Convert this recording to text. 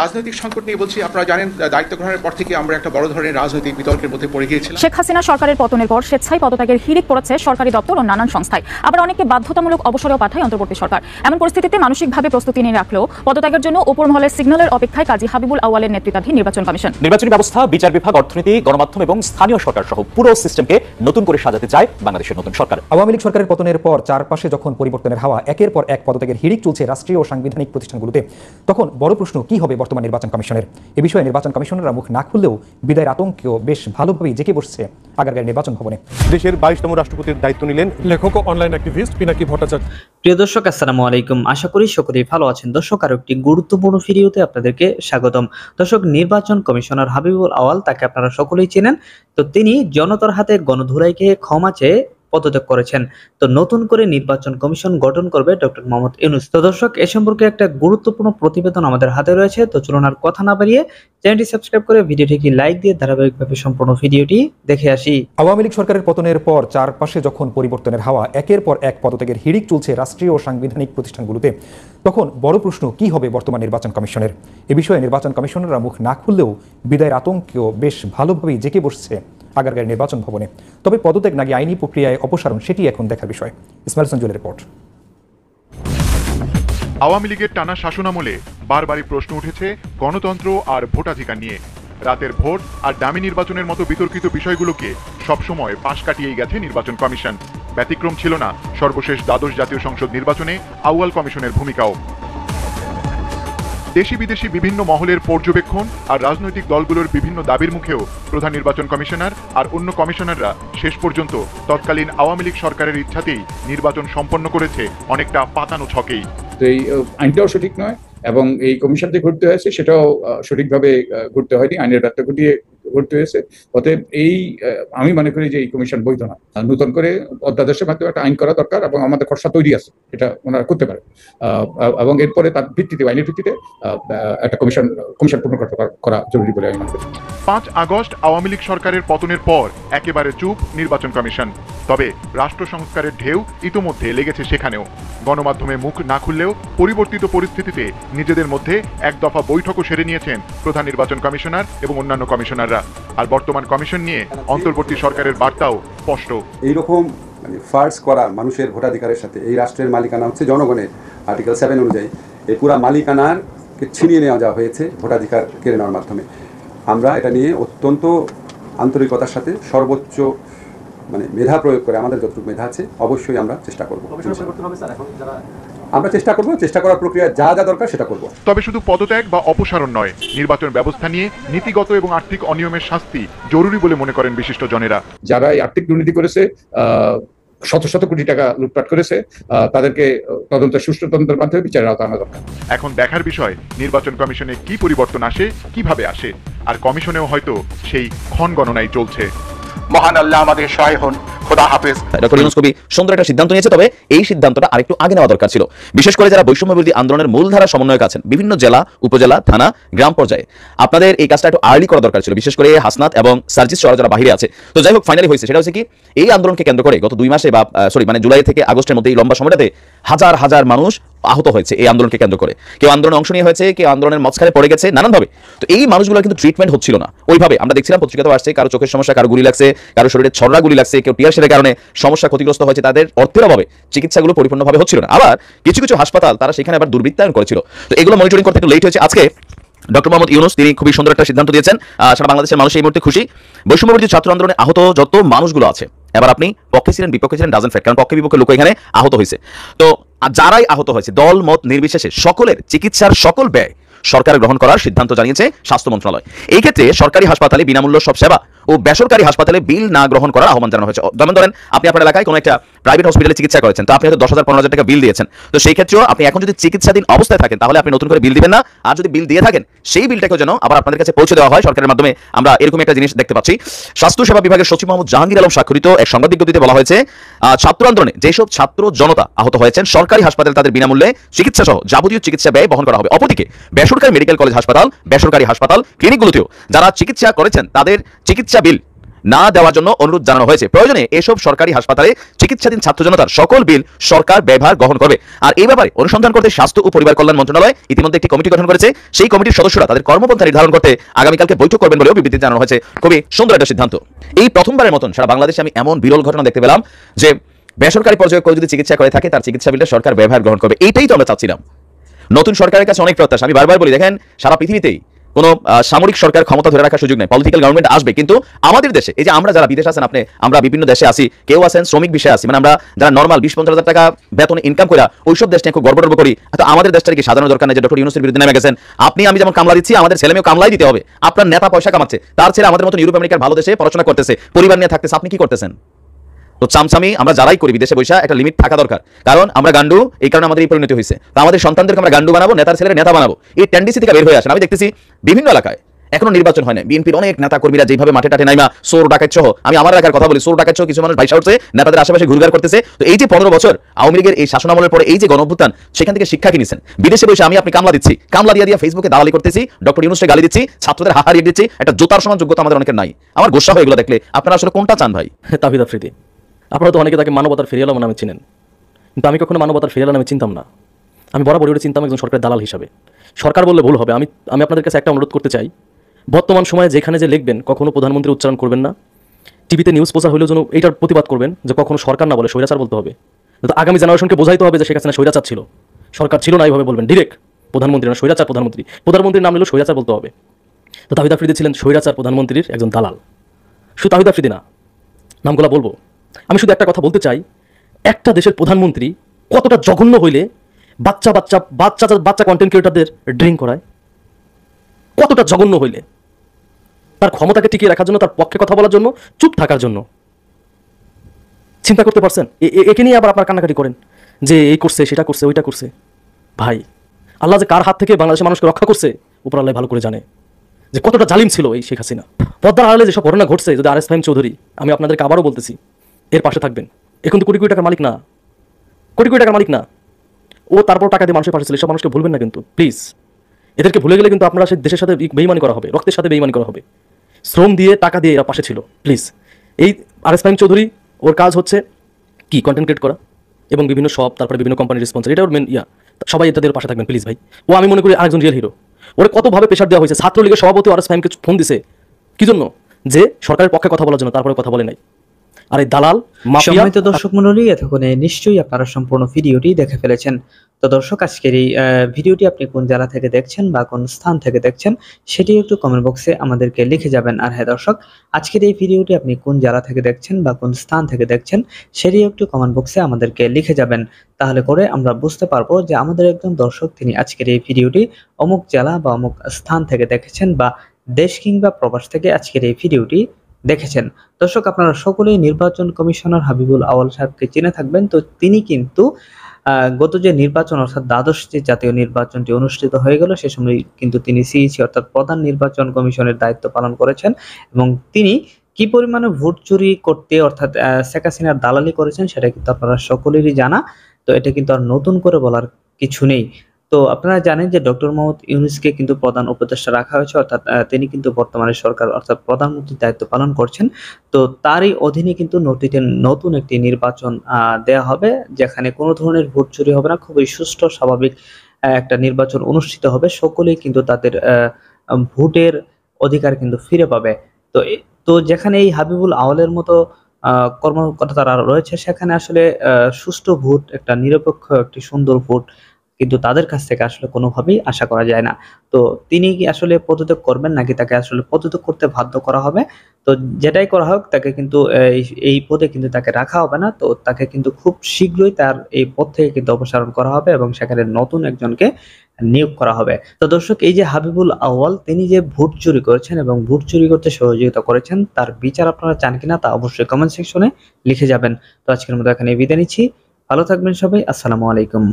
রাজনৈতিক সংকট নিয়ে বলছি আপনারা জানেন দায়িত্ব গ্রহণের পর থেকে আমরা একটা বড় ধরনের রাজনৈতিক বিতর্কের মধ্যে পড়ে গিয়েছিলাম শেখ হাসিনা সরকারের পতনের পর স্বেচ্ছায় পদত্যাগের হিড়িক পড়েছে সরকারি দপ্তর ও নানান সংস্থায় আবার অনেকে বাধ্যতামূলক অবসরেও পাঠায় অন্তর্বর্তী সরকার এমন পরিস্থিতিতে মানসিকভাবে প্রস্তুতি নিয়ে রাখলেও পদত্যাগের জন্য মহলের সিগন্যালের অপেক্ষায় কাজী হাবিবুল আওয়ালের নেতৃত্বাধীন নির্বাচন কমিশন নির্বাচনী ব্যবস্থা বিচার বিভাগ অর্থনীতি গণমাধ্যম এবং স্থানীয় সরকার সহ পুরো সিস্টেমকে নতুন করে সাজাতে চায় বাংলাদেশের নতুন সরকার আওয়ামী লীগ সরকারের পতনের পর চারপাশে যখন পরিবর্তনের হাওয়া একের পর এক পদত্যাগের হিড়িক চলছে রাষ্ট্রীয় ও সাংবিধানিক প্রতিষ্ঠানগুলোতে তখন বড় প্রশ্ন কি হবে বর্তমান নির্বাচন কমিশনের এ বিষয়ে নির্বাচন কমিশনাররা মুখ না খুললেও বিদায়ের আতঙ্কেও বেশ ভালোভাবেই জেঁকে বসছে আগারগাঁয়ের নির্বাচন ভবনে দেশের বাইশতম রাষ্ট্রপতির দায়িত্ব নিলেন লেখক অনলাইন অ্যাক্টিভিস্ট পিনাকি ভট্টাচার্য প্রিয় দর্শক আসসালাম আলাইকুম আশা করি সকলেই ভালো আছেন দর্শক আরও একটি গুরুত্বপূর্ণ ভিডিওতে আপনাদেরকে স্বাগতম দর্শক নির্বাচন কমিশনার হাবিবুল আওয়াল তাকে আপনারা সকলেই চেনেন তো তিনি জনতার হাতে গণধুরাইকে ক্ষমা চেয়ে পদত্যাগ করেছেন তো নতুন করে নির্বাচন কমিশন গঠন করবে ডক্টর মোহাম্মদ ইউনুস তো দর্শক এ সম্পর্কে একটা গুরুত্বপূর্ণ প্রতিবেদন আমাদের হাতে রয়েছে তো চলুন আর কথা না বাড়িয়ে চ্যানেলটি সাবস্ক্রাইব করে ভিডিওটিকে লাইক দিয়ে ধারাবাহিকভাবে সম্পূর্ণ ভিডিওটি দেখে আসি আওয়ামী লীগ সরকারের পতনের পর চারপাশে যখন পরিবর্তনের হাওয়া একের পর এক পদত্যাগের হিড়িক চলছে রাষ্ট্রীয় ও সাংবিধানিক প্রতিষ্ঠানগুলোতে তখন বড় প্রশ্ন কি হবে বর্তমান নির্বাচন কমিশনের এ বিষয়ে নির্বাচন কমিশনাররা মুখ না খুললেও বিদায়ের আতঙ্কেও বেশ ভালোভাবেই জেঁকে বসছে আগারগাড়ি নির্বাচন ভবনে তবে পদত্যাগ নাকি আইনি প্রক্রিয়ায় অপসারণ সেটি এখন দেখার বিষয় ইসমাইল সঞ্জুলের রিপোর্ট আওয়ামী লীগের টানা শাসনামলে বারবারই প্রশ্ন উঠেছে গণতন্ত্র আর ভোটাধিকার নিয়ে রাতের ভোট আর দামি নির্বাচনের মতো বিতর্কিত বিষয়গুলোকে সবসময় পাশ কাটিয়েই গেছে নির্বাচন কমিশন ব্যতিক্রম ছিল না সর্বশেষ দ্বাদশ জাতীয় সংসদ নির্বাচনে আউয়াল কমিশনের ভূমিকাও দেশি বিদেশি বিভিন্ন মহলের পর্যবেক্ষণ আর রাজনৈতিক দলগুলোর বিভিন্ন দাবির মুখেও প্রধান নির্বাচন কমিশনার আর অন্য কমিশনাররা শেষ পর্যন্ত তৎকালীন আওয়ামী লীগ সরকারের ইচ্ছাতেই নির্বাচন সম্পন্ন করেছে অনেকটা পাতানো ছকেই তো এই আইনটাও সঠিক নয় এবং এই কমিশন যে ঘুরতে হয়েছে সেটাও সঠিকভাবে ঘুরতে হয়নি আইনের ব্যর্থ ঘটিয়ে ভর্তি হয়েছে অতএব এই আমি মনে করি যে এই কমিশন বৈধ না নতুন করে অধ্যাদেশের মাধ্যমে একটা আইন করা দরকার এবং আমাদের খরচা তৈরি আছে এটা ওনারা করতে পারে এবং এরপরে তার ভিত্তিতে আইনের ভিত্তিতে একটা কমিশন কমিশন পূর্ণ করা জরুরি বলে আমি মনে করি পাঁচ আগস্ট আওয়ামী লীগ সরকারের পতনের পর একেবারে চুপ নির্বাচন কমিশন তবে রাষ্ট্র সংস্কারের ঢেউ ইতোমধ্যে লেগেছে সেখানেও গণমাধ্যমে মুখ না খুললেও পরিবর্তিত পরিস্থিতিতে নিজেদের মধ্যে এক দফা বৈঠকও সেরে নিয়েছেন প্রধান নির্বাচন কমিশনার এবং অন্যান্য কমিশনাররা আর বর্তমান কমিশন নিয়ে অন্তর্বর্তী সরকারের বার্তাও স্পষ্ট এইরকম মানে ফার্স করা মানুষের ভোটাধিকারের সাথে এই রাষ্ট্রের মালিকানা হচ্ছে জনগণের আর্টিকেল সেভেন অনুযায়ী এই পুরা মালিকানার ছিনিয়ে নেওয়া যাওয়া হয়েছে ভোটাধিকার কেড়ে নেওয়ার মাধ্যমে আমরা এটা নিয়ে অত্যন্ত আন্তরিকতার সাথে সর্বোচ্চ মানে মেধা প্রয়োগ করে আমাদের যতটুকু মেধা আছে অবশ্যই আমরা চেষ্টা করব আমরা চেষ্টা করব চেষ্টা করার প্রক্রিয়া যা যা দরকার সেটা করব তবে শুধু পদত্যাগ বা অপসারণ নয় নির্বাচন ব্যবস্থা নিয়ে নীতিগত এবং আর্থিক অনিয়মের শাস্তি জরুরি বলে মনে করেন বিশিষ্ট জনেরা যারা এই আর্থিক দুর্নীতি করেছে শত শত কোটি টাকা লুটপাট করেছে তাদেরকে তদন্ত সুষ্ঠু তদন্তের মাধ্যমে বিচারের আওতা আনা দরকার এখন দেখার বিষয় নির্বাচন কমিশনে কি পরিবর্তন আসে কিভাবে আসে আর কমিশনেও হয়তো সেই ক্ষণ গণনায় চলছে মহান আল্লাহ আমাদের সহায় হন খোদা হাফেজ হ্যাঁ, ডক্টর ইউনুস সুন্দর একটা সিদ্ধান্ত নিয়েছে তবে এই সিদ্ধান্তটা আরেকটু আগে নেওয়া দরকার ছিল বিশেষ করে যারা বৈষম্য বিরোধী আন্দোলনের মূলধারা সমন্বয়ক আছেন বিভিন্ন জেলা উপজেলা থানা গ্রাম পর্যায়ে আপনাদের এই কাজটা একটু আর্লি করা দরকার ছিল বিশেষ করে হাসনাত এবং সার্জিস সরা যারা বাহিরে আছে তো যাই হোক ফাইনালি হয়েছে সেটা হচ্ছে কি এই আন্দোলনকে কেন্দ্র করে গত দুই মাসে বা সরি মানে জুলাই থেকে আগস্টের মধ্যে এই লম্বা সময়টাতে হাজার হাজার মানুষ আহত হয়েছে এই আন্দোলনকে কেন্দ্র করে কেউ আন্দোলনে অংশ নিয়ে হয়েছে কেউ আন্দোলনের মজখানে পড়ে গেছে নানানভাবে তো এই মানুষগুলোর কিন্তু ট্রিটমেন্ট হচ্ছিল না ওইভাবে আমরা দেখছিলাম পত্রিকাতেও আসছে কারো চোখের সমস্যা কারো গুলি লাগছে কারো শরীরে ছড়রা গুলি লাগছে কেউ টিয়ার বছরের কারণে সমস্যা ক্ষতিগ্রস্ত হয়েছে তাদের অর্থের অভাবে চিকিৎসাগুলো পরিপূর্ণভাবে হচ্ছিল না আবার কিছু কিছু হাসপাতাল তারা সেখানে আবার দুর্বৃত্তায়ন করেছিল তো এগুলো মনিটরিং করতে একটু লেট হয়েছে আজকে ডক্টর মোহাম্মদ ইউনুস তিনি খুবই সুন্দর একটা সিদ্ধান্ত দিয়েছেন সারা বাংলাদেশের মানুষ এই মুহূর্তে খুশি বৈষম্যবর্তী ছাত্র আন্দোলনে আহত যত মানুষগুলো আছে এবার আপনি পক্ষে ছিলেন বিপক্ষে ছিলেন ডাজন ফ্যাক্ট কারণ পক্ষে বিপক্ষে লোক এখানে আহত হয়েছে তো যারাই আহত হয়েছে দল মত নির্বিশেষে সকলের চিকিৎসার সকল ব্যয় সরকার গ্রহণ করার সিদ্ধান্ত জানিয়েছে স্বাস্থ্য মন্ত্রণালয় এই ক্ষেত্রে সরকারি হাসপাতালে বিনামূল্য সব সেবা ও বেসরকারি হাসপাতালে বিল না গ্রহণ করার আহ্বান জানানো হয়েছে যেমন ধরেন আপনি আপনার এলাকায় কোনো একটা প্রাইভেট হসপিটালে চিকিৎসা করেছেন তো আপনি হয়তো দশ হাজার পনেরো হাজার টাকা বিল দিয়েছেন তো সেই ক্ষেত্রেও আপনি এখন যদি চিকিৎসাধীন অবস্থায় থাকেন তাহলে আপনি নতুন করে বিল দিবেন না আর যদি বিল দিয়ে থাকেন সেই বিলটাকেও যেন আবার আপনাদের কাছে পৌঁছে দেওয়া হয় সরকারের মাধ্যমে আমরা এরকম একটা জিনিস দেখতে পাচ্ছি স্বাস্থ্য সেবা বিভাগের সচিব মোহাম্মদ জাহাঙ্গীর আলম স্বাক্ষরিত এক সংবাদ বিজ্ঞপ্তিতে বলা হয়েছে ছাত্র আন্দোলনে যেসব ছাত্র জনতা আহত হয়েছেন সরকারি হাসপাতালে তাদের বিনামূল্যে চিকিৎসা সহ যাবতীয় চিকিৎসা ব্যয় বহন করা হবে অপরদিকে বেসরকারি মেডিকেল কলেজ হাসপাতাল বেসরকারি হাসপাতাল ক্লিনিকগুলোতেও যারা চিকিৎসা করেছেন তাদের চিকিৎসা বিল না দেওয়ার জন্য অনুরোধ জানানো হয়েছে প্রয়োজনে এসব সরকারি হাসপাতালে চিকিৎসাধীন ছাত্র জনতার সকল বিল সরকার ব্যবহার গ্রহণ করবে আর এই ব্যাপারে অনুসন্ধান করতে স্বাস্থ্য ও পরিবার কল্যাণ মন্ত্রণালয় ইতিমধ্যে একটি কমিটি গঠন করেছে সেই কমিটির সদস্যরা তাদের কর্মপন্থা নির্ধারণ করতে আগামীকালকে বৈঠক করবেন বলেও বিবৃতি জানানো হয়েছে খুবই সুন্দর একটা সিদ্ধান্ত এই প্রথমবারের মতন সারা বাংলাদেশে আমি এমন বিরল ঘটনা দেখতে পেলাম যে বেসরকারি পর্যায়ে কেউ যদি চিকিৎসা করে থাকে তার চিকিৎসা বিলটা সরকার ব্যবহার গ্রহণ করবে এইটাই তো আমরা চাচ্ছিলাম নতুন সরকারের কাছে অনেক প্রত্যাশা আমি বারবার বলি দেখেন সারা পৃথিবীতেই কোনো সামরিক সরকার ক্ষমতা ধরে রাখার সুযোগ নেই পলিটিক্যাল গভর্নমেন্ট আসবে কিন্তু আমাদের দেশে এই যে আমরা যারা বিদেশে আছেন আপনি আমরা বিভিন্ন দেশে আসি কেউ আছেন শ্রমিক বিষয়ে আসি মানে আমরা যারা নর্মাল বিশ পঞ্চাশ হাজার টাকা বেতন ইনকাম করা ওইসব দেশ নিয়ে খুব গর্বর্ব করি তো আমাদের দেশটাকে কি সাধারণ দরকার নেই যে ডক্টর ইউনুসের বিরুদ্ধে নেমে গেছেন আপনি আমি যেমন কামলা দিচ্ছি আমাদের ছেলেমেয়েও কামলাই দিতে হবে আপনার নেতা পয়সা কামাচ্ছে তার ছেলে আমাদের মতো ইউরোপ আমেরিকার ভালো দেশে পড়াশোনা করতেছে পরিবার নিয়ে থাকতেছে আপনি কি করতেছেন তো চামচামি আমরা যারাই করি বিদেশে বৈশা একটা লিমিট থাকা দরকার কারণ আমরা গান্ডু এই কারণে আমাদের এই পরিণতি হয়েছে তো আমাদের সন্তানদেরকে আমরা গান্ডু বানাবো নেতার ছেলেরা নেতা বানাবো এই ট্যান্ডিসি থেকে বের হয়ে আসেন আমি দেখতেছি বিভিন্ন এলাকায় এখনো নির্বাচন হয় না বিএনপির অনেক নেতা কর্মীরা যেভাবে মাঠে টাটে নাইমা সোর ডাকাত সহ আমি আমার এলাকার কথা বলি সোর ডাকাত সহ কিছু মানুষ ভাইসা উঠছে নেতাদের আশেপাশে ঘুরঘার করতেছে তো এই যে পনেরো বছর আওয়ামী লীগের এই শাসনামলের পরে এই যে গণভ্যুত্থান সেখান থেকে শিক্ষা কিনেছেন বিদেশে বসে আমি আপনি কামলা দিচ্ছি কামলা দিয়ে দিয়ে ফেসবুকে দালালি করতেছি ডক্টর ইউনুসে গালি দিচ্ছি ছাত্রদের হাহারিয়ে দিচ্ছি একটা জোতার সমান যোগ্যতা আমাদের অনেকের নাই আমার গোসা হয়ে গেলো দেখলে আপনারা আসলে কোনটা চান ভাই তাহিদ আফ্রিদি আপনারা তো অনেকে তাকে মানবতার ফেরিয়ালাম নামে চিনেন কিন্তু আমি কখনো মানবতার ফেরিয়ালা নামে চিনতাম না আমি বরাবর ওটা চিনতাম একজন সরকারের দালাল হিসাবে সরকার বললে ভুল হবে আমি আমি আপনাদের কাছে একটা অনুরোধ করতে চাই বর্তমান সময়ে যেখানে যে লিখবেন কখনো প্রধানমন্ত্রী উচ্চারণ করবেন না টিভিতে নিউজ প্রচার হলেও যেন এইটার প্রতিবাদ করবেন যে কখনো সরকার না বলে স্বৈরাচার বলতে হবে আগামী জেনারেশনকে বোঝাইতে হবে যে সেখানে সৈরাচার স্বৈরাচার ছিল সরকার ছিল না এইভাবে বলবেন ডিরেক্ট প্রধানমন্ত্রী না স্বৈরাচার প্রধানমন্ত্রী প্রধানমন্ত্রীর নাম নিলেও স্বৈরাচার বলতে হবে তো তাহিদা আফ্রিদি ছিলেন স্বৈরাচার প্রধানমন্ত্রীর একজন দালাল শুধু তাহিদা ফ্রিদি না নামগুলো বলবো আমি শুধু একটা কথা বলতে চাই একটা দেশের প্রধানমন্ত্রী কতটা জঘন্য হইলে বাচ্চা বাচ্চা বাচ্চা বাচ্চা কন্টেন্ট ক্রিয়েটারদের ড্রিঙ্ক করায় কতটা জঘন্য হইলে তার ক্ষমতাকে টিকিয়ে রাখার জন্য তার পক্ষে কথা বলার জন্য চুপ থাকার জন্য চিন্তা করতে পারছেন একে নিয়ে আবার আপনার কান্নাকাটি করেন যে এই করছে সেটা করছে ওইটা করছে ভাই আল্লাহ যে কার হাত থেকে বাংলাদেশের মানুষকে রক্ষা করছে উপর আল্লাহ ভালো করে জানে যে কতটা জালিম ছিল এই শেখ হাসিনা পদ্মার আড়ালে যেসব ঘটনা ঘটছে যদি আর এস চৌধুরী আমি আপনাদেরকে আবারও বলতেছি এর পাশে থাকবেন এখন তো কোটি কোটি টাকার মালিক না কোটি কোটি টাকার মালিক না ও তারপর টাকা দিয়ে মানুষের পাশে ছিল সব মানুষকে ভুলবেন না কিন্তু প্লিজ এদেরকে ভুলে গেলে কিন্তু আপনারা সে দেশের সাথে বেইমানি করা হবে রক্তের সাথে বেইমানি করা হবে শ্রম দিয়ে টাকা দিয়ে এরা পাশে ছিল প্লিজ এই আর এস চৌধুরী ওর কাজ হচ্ছে কি কন্টেন্ট ক্রিয়েট করা এবং বিভিন্ন শপ তারপরে বিভিন্ন কোম্পানির স্পন্সার এটা ওর মেন ইয়া সবাই তাদের পাশে থাকবেন প্লিজ ভাই ও আমি মনে করি আরেকজন রিয়েল হিরো ওরে কতভাবে প্রেশার দেওয়া হয়েছে ছাত্রলীগের সভাপতি আর এস ফোন দিছে কি জন্য যে সরকারের পক্ষে কথা বলার জন্য তারপরে কথা বলে নাই আর এই দালাল সম্মানিত দর্শক মন্ডলী এতক্ষণে নিশ্চয়ই আপনারা সম্পূর্ণ ভিডিওটি দেখে ফেলেছেন তো দর্শক আজকের এই ভিডিওটি আপনি কোন জেলা থেকে দেখছেন বা কোন স্থান থেকে দেখছেন সেটি একটু কমেন্ট বক্সে আমাদেরকে লিখে যাবেন আর হ্যাঁ দর্শক আজকের এই ভিডিওটি আপনি কোন জেলা থেকে দেখছেন বা কোন স্থান থেকে দেখছেন সেটি একটু কমেন্ট বক্সে আমাদেরকে লিখে যাবেন তাহলে করে আমরা বুঝতে পারবো যে আমাদের একজন দর্শক তিনি আজকের এই ভিডিওটি অমুক জেলা বা অমুক স্থান থেকে দেখেছেন বা দেশ কিংবা প্রবাস থেকে আজকের এই ভিডিওটি দেখেছেন দর্শক আপনারা সকলেই নির্বাচন কমিশনার হাবিবুল আওয়াল সাহেবকে চিনে থাকবেন তো তিনি কিন্তু গত যে নির্বাচন অর্থাৎ দ্বাদশ যে জাতীয় নির্বাচনটি অনুষ্ঠিত হয়ে গেল সে সময় কিন্তু তিনি সিইসি অর্থাৎ প্রধান নির্বাচন কমিশনের দায়িত্ব পালন করেছেন এবং তিনি কি পরিমাণে ভোট চুরি করতে অর্থাৎ শেখ হাসিনার দালালি করেছেন সেটা কিন্তু আপনারা সকলেরই জানা তো এটা কিন্তু আর নতুন করে বলার কিছু নেই তো আপনারা জানেন যে ডক্টর মোহাম্মদ ইউনুসকে কিন্তু প্রধান উপদেষ্টা রাখা হয়েছে অর্থাৎ তিনি কিন্তু বর্তমানে সরকার অর্থাৎ প্রধানমন্ত্রীর দায়িত্ব পালন করছেন তো তারই অধীনে কিন্তু নটিতে নতুন একটি নির্বাচন দেয়া হবে যেখানে কোনো ধরনের ভোট চুরি হবে না খুবই সুষ্ঠু স্বাভাবিক একটা নির্বাচন অনুষ্ঠিত হবে সকলেই কিন্তু তাদের ভোটের অধিকার কিন্তু ফিরে পাবে তো তো যেখানে এই হাবিবুল আওয়ালের মতো কর্মকর্তারা রয়েছে সেখানে আসলে সুষ্ঠু ভোট একটা নিরপেক্ষ একটি সুন্দর ভোট কিন্তু তাদের কাছ থেকে আসলে কোনোভাবেই আশা করা যায় না তো তিনি কি আসলে পদত্যাগ করবেন নাকি তাকে আসলে পদত্যাগ করতে বাধ্য করা হবে তো যেটাই করা হোক তাকে কিন্তু এই পদে কিন্তু তাকে রাখা হবে না তো তাকে কিন্তু খুব শীঘ্রই তার এই পদ থেকে কিন্তু অপসারণ করা হবে এবং সেখানে নতুন একজনকে নিয়োগ করা হবে তো দর্শক এই যে হাবিবুল আওয়াল তিনি যে ভোট চুরি করেছেন এবং ভোট চুরি করতে সহযোগিতা করেছেন তার বিচার আপনারা চান কিনা তা অবশ্যই কমেন্ট সেকশনে লিখে যাবেন তো আজকের মতো এখানে বিদায় নিচ্ছি ভালো থাকবেন সবাই আসসালামু আলাইকুম